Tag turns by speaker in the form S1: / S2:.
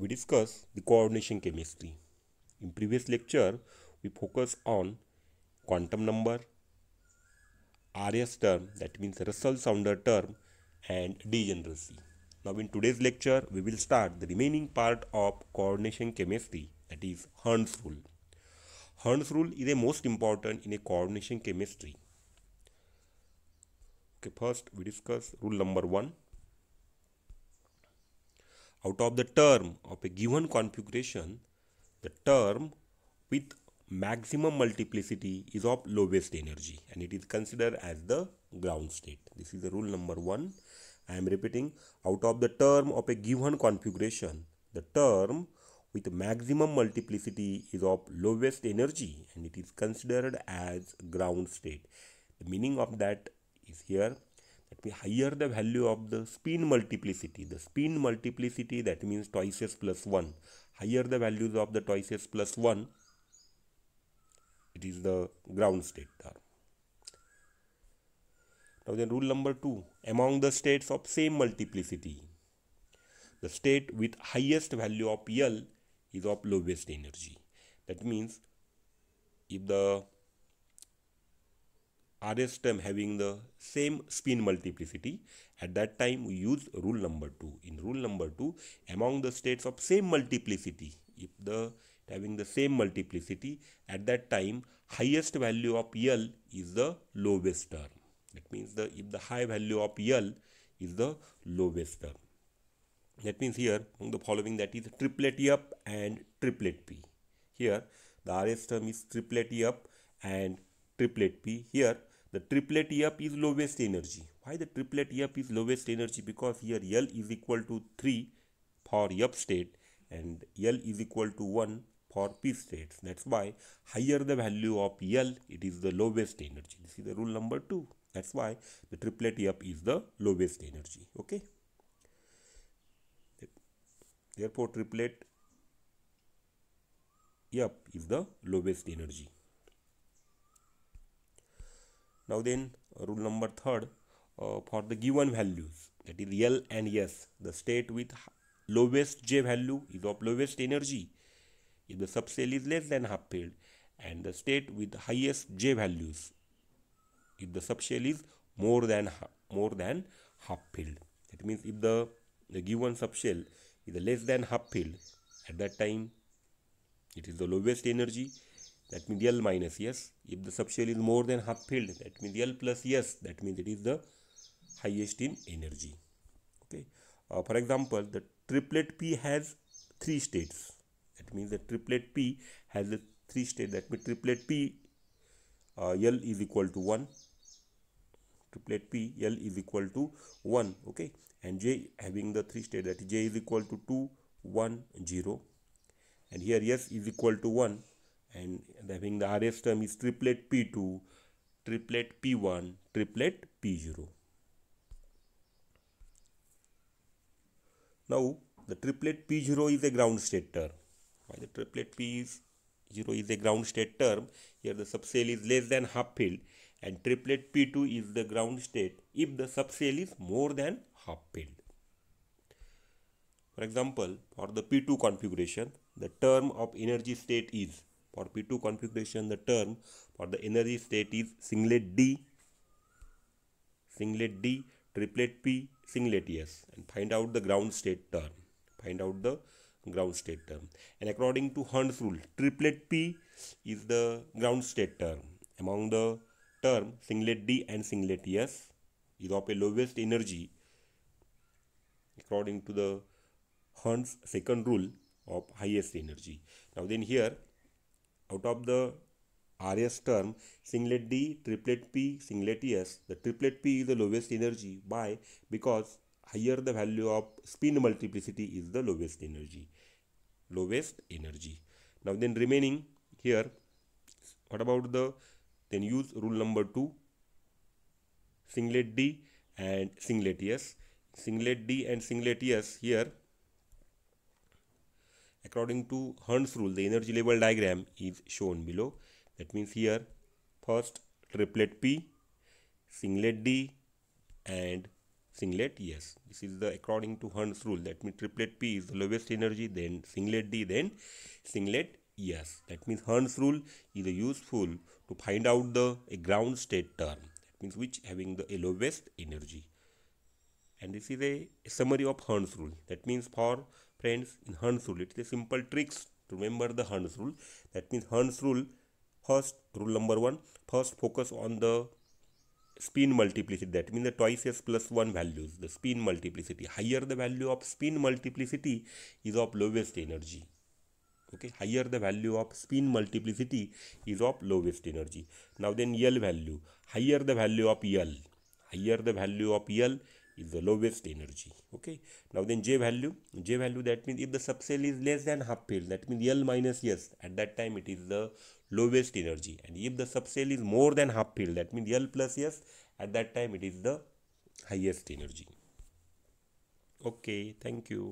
S1: we discuss the coordination chemistry. In previous lecture, we focus on quantum number, RS term that means Russell-Sounder term and degeneracy. Now in today's lecture, we will start the remaining part of coordination chemistry that is Hund's rule. Hund's rule is the most important in a coordination chemistry. Okay, first we discuss rule number 1 out of the term of a given configuration, the term with maximum multiplicity is of lowest energy and it is considered as the ground state. This is the rule number one. I am repeating out of the term of a given configuration, the term with maximum multiplicity is of lowest energy and it is considered as ground state. The meaning of that is here that me higher the value of the spin multiplicity the spin multiplicity that means twice s plus plus 1 higher the values of the twice s plus plus 1 it is the ground state term now then rule number 2 among the states of same multiplicity the state with highest value of L is of lowest energy that means if the RS term having the same spin multiplicity. At that time, we use rule number 2. In rule number 2, among the states of same multiplicity, if the having the same multiplicity, at that time, highest value of L is the lowest term. That means the if the high value of L is the lowest term. That means here, among the following that is triplet y up and triplet P. Here, the RS term is triplet y up and triplet P. Here, the triplet up is lowest energy. Why the triplet up is lowest energy? Because here L is equal to 3 for up state and L is equal to 1 for P states. That's why higher the value of L, it is the lowest energy. This is the rule number 2. That's why the triplet up is the lowest energy. Okay. Therefore, triplet up is the lowest energy now then rule number third uh, for the given values that is L and S the state with lowest J value is of lowest energy if the subcell is less than half filled and the state with highest J values if the subshell is more than more than half filled that means if the, the given subshell is less than half filled at that time it is the lowest energy that means L minus yes. If the subshell is more than half filled, that means L plus yes, that means it is the highest in energy. Okay. Uh, for example, the triplet P has three states. That means the triplet P has the three state. That means triplet P uh, L is equal to 1. Triplet P L is equal to 1. Okay. And J having the three states that J is equal to 2, 1, 0. And here yes is equal to 1 and having the RS term is triplet P2, triplet P1, triplet P0. Now the triplet P0 is a ground state term. While the triplet P0 is a ground state term, here the subcell is less than half filled and triplet P2 is the ground state if the subcell is more than half filled. For example, for the P2 configuration, the term of energy state is for P2 configuration, the term for the energy state is singlet D, singlet D, triplet P, singlet S. And find out the ground state term. Find out the ground state term. And according to Hund's rule, triplet P is the ground state term. Among the term singlet D and singlet S is of a lowest energy according to the Hund's second rule of highest energy. Now then here out of the RS term, singlet D, triplet P, singlet S, the triplet P is the lowest energy. Why? Because higher the value of spin multiplicity is the lowest energy. Lowest energy. Now then remaining here, what about the, then use rule number 2, singlet D and singlet S. Singlet D and singlet S here According to Hund's rule, the energy level diagram is shown below. That means here first triplet P, singlet D and singlet S. This is the according to Hund's rule. That means triplet P is the lowest energy, then singlet D, then singlet S. That means Hund's rule is useful to find out the ground state term. That means which having the lowest energy and this is a summary of Hund's rule. That means for friends in Hund's rule. It's a simple tricks to remember the Hund's rule. That means Hund's rule, first rule number one, first focus on the spin multiplicity. That means the twice s plus 1 values, the spin multiplicity. Higher the value of spin multiplicity is of lowest energy. Okay, higher the value of spin multiplicity is of lowest energy. Now then L value, higher the value of L, higher the value of L is the lowest energy okay now then j value j value that means if the subcell is less than half filled that means l minus s at that time it is the lowest energy and if the subcell is more than half filled that means l plus s at that time it is the highest energy okay thank you